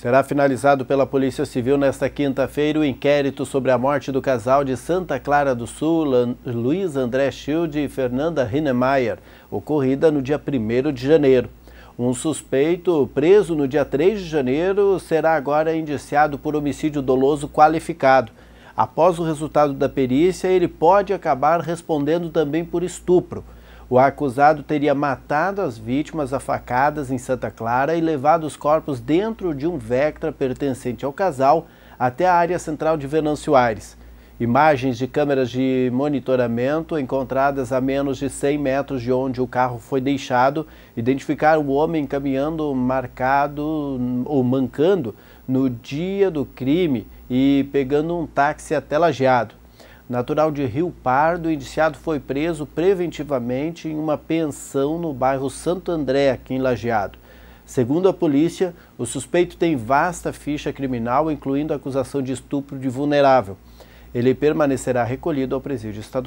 Será finalizado pela Polícia Civil nesta quinta-feira o inquérito sobre a morte do casal de Santa Clara do Sul, Luiz André Schild e Fernanda Rinemeyer, ocorrida no dia 1 de janeiro. Um suspeito preso no dia 3 de janeiro será agora indiciado por homicídio doloso qualificado. Após o resultado da perícia, ele pode acabar respondendo também por estupro. O acusado teria matado as vítimas a facadas em Santa Clara e levado os corpos dentro de um Vectra pertencente ao casal até a área central de Venâncio Aires. Imagens de câmeras de monitoramento encontradas a menos de 100 metros de onde o carro foi deixado identificaram o homem caminhando marcado hum, ou mancando no dia do crime e pegando um táxi até Lajeado natural de Rio Pardo, o indiciado foi preso preventivamente em uma pensão no bairro Santo André, aqui em Lajeado. Segundo a polícia, o suspeito tem vasta ficha criminal, incluindo acusação de estupro de vulnerável. Ele permanecerá recolhido ao presídio estadual.